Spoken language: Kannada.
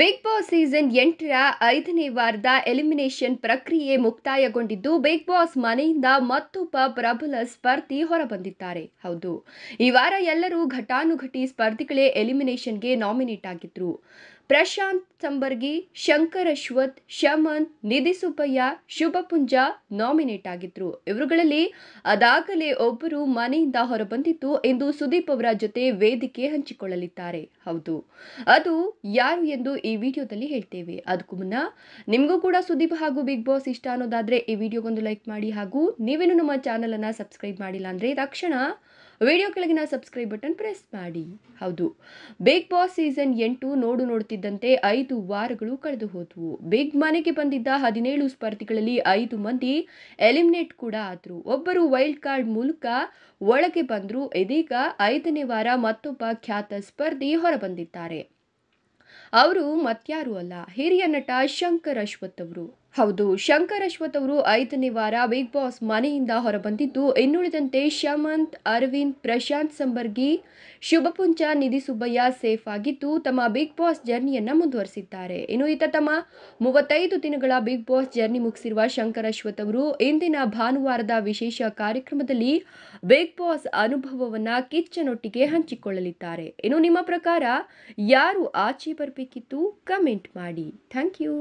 ಬಿಗ್ ಬಾಸ್ ಸೀಸನ್ ಎಂಟರ ಐದನೇ ವಾರದ ಎಲಿಮಿನೇಷನ್ ಪ್ರಕ್ರಿಯೆ ಮುಕ್ತಾಯಗೊಂಡಿದ್ದು ಬಿಗ್ ಬಾಸ್ ಮನೆಯಿಂದ ಮತ್ತೊಬ್ಬ ಪ್ರಬಲ ಸ್ಪರ್ಧಿ ಹೊರಬಂದಿದ್ದಾರೆ ಹೌದು ಈ ವಾರ ಎಲ್ಲರೂ ಘಟಾನುಘಟಿ ಸ್ಪರ್ಧಿಗಳೇ ಎಲಿಮಿನೇಷನ್ಗೆ ನಾಮಿನೇಟ್ ಆಗಿದ್ರು ಪ್ರಶಾಂತ್ ಸಂಬರ್ಗಿ ಶಂಕರ್ ಅಶ್ವಥ್ ಶಮನ್ ನಿಧಿ ಸುಬ್ಬಯ್ಯ ಶುಭಪುಂಜ ನಾಮಿನೇಟ್ ಆಗಿದ್ರು ಇವರುಗಳಲ್ಲಿ ಅದಾಗಲೇ ಒಬ್ಬರು ಮನೆಯಿಂದ ಹೊರಬಂದಿತ್ತು ಎಂದು ಸುದೀಪ್ ಅವರ ಜೊತೆ ವೇದಿಕೆ ಹಂಚಿಕೊಳ್ಳಲಿದ್ದಾರೆ ಹೌದು ಅದು ಯಾರು ಎಂದು ಈ ವಿಡಿಯೋದಲ್ಲಿ ಹೇಳ್ತೇವೆ ಅದಕ್ಕೂ ಮುನ್ನ ನಿಮಗೂ ಕೂಡ ಸುದೀಪ್ ಹಾಗೂ ಬಿಗ್ ಬಾಸ್ ಇಷ್ಟ ಅನ್ನೋದಾದರೆ ಈ ವಿಡಿಯೋಗೊಂದು ಲೈಕ್ ಮಾಡಿ ಹಾಗೂ ನೀವೇನು ನಮ್ಮ ಚಾನಲನ್ನು ಸಬ್ಸ್ಕ್ರೈಬ್ ಮಾಡಿಲ್ಲ ಅಂದರೆ ತಕ್ಷಣ ವಿಡಿಯೋ ಕೆಳಗಿನ ಸಬ್ಸ್ಕ್ರೈಬ್ ಬಟನ್ ಪ್ರೆಸ್ ಮಾಡಿ ಹೌದು ಬಿಗ್ ಬಾಸ್ ಸೀಸನ್ ಎಂಟು ನೋಡು ನೋಡುತ್ತಿದ್ದಂತೆ ಐದು ವಾರಗಳು ಕಳೆದು ಹೋದವು ಬಿಗ್ ಮನೆಗೆ ಬಂದಿದ್ದ ಹದಿನೇಳು ಸ್ಪರ್ಧಿಗಳಲ್ಲಿ ಐದು ಮಂದಿ ಎಲಿಮಿನೇಟ್ ಕೂಡ ಆದರು ಒಬ್ಬರು ವೈಲ್ಡ್ ಕಾರ್ಡ್ ಮೂಲಕ ಒಳಗೆ ಬಂದರು ಇದೀಗ ಐದನೇ ವಾರ ಮತ್ತೊಬ್ಬ ಖ್ಯಾತ ಸ್ಪರ್ಧಿ ಹೊರಬಂದಿದ್ದಾರೆ ಅವರು ಮತ್ಯಾರು ಅಲ್ಲ ಹಿರಿಯ ನಟ ಶಂಕರ್ ಅಶ್ವಥ್ ಅವರು ಹೌದು ಶಂಕರ್ ಅಶ್ವಥ್ ಅವರು ಐದನೇ ವಾರ ಬಿಗ್ ಬಾಸ್ ಮನೆಯಿಂದ ಹೊರಬಂದಿದ್ದು ಇನ್ನುಳಿದಂತೆ ಶಮಂತ್ ಅರವಿಂದ್ ಪ್ರಶಾಂತ್ ಸಂಬರ್ಗಿ ಶುಭಪುಂಚ ನಿಧಿ ಸುಬ್ಬಯ್ಯ ಸೇಫ್ ಆಗಿದ್ದು ತಮ್ಮ ಬಿಗ್ ಬಾಸ್ ಜರ್ನಿಯನ್ನು ಮುಂದುವರಿಸಿದ್ದಾರೆ ಇನ್ನು ಈತ ತಮ್ಮ ಮೂವತ್ತೈದು ದಿನಗಳ ಬಿಗ್ ಬಾಸ್ ಜರ್ನಿ ಮುಗಿಸಿರುವ ಶಂಕರ್ ಅಶ್ವಥ್ ಅವರು ಇಂದಿನ ಭಾನುವಾರದ ವಿಶೇಷ ಕಾರ್ಯಕ್ರಮದಲ್ಲಿ ಬಿಗ್ ಬಾಸ್ ಅನುಭವವನ್ನು ಕಿಚ್ಚನೊಟ್ಟಿಗೆ ಹಂಚಿಕೊಳ್ಳಲಿದ್ದಾರೆ ಇನ್ನು ನಿಮ್ಮ ಪ್ರಕಾರ ಯಾರು ಆಚೆ ಬರಬೇಕಿತ್ತು ಕಮೆಂಟ್ ಮಾಡಿ ಥ್ಯಾಂಕ್ ಯು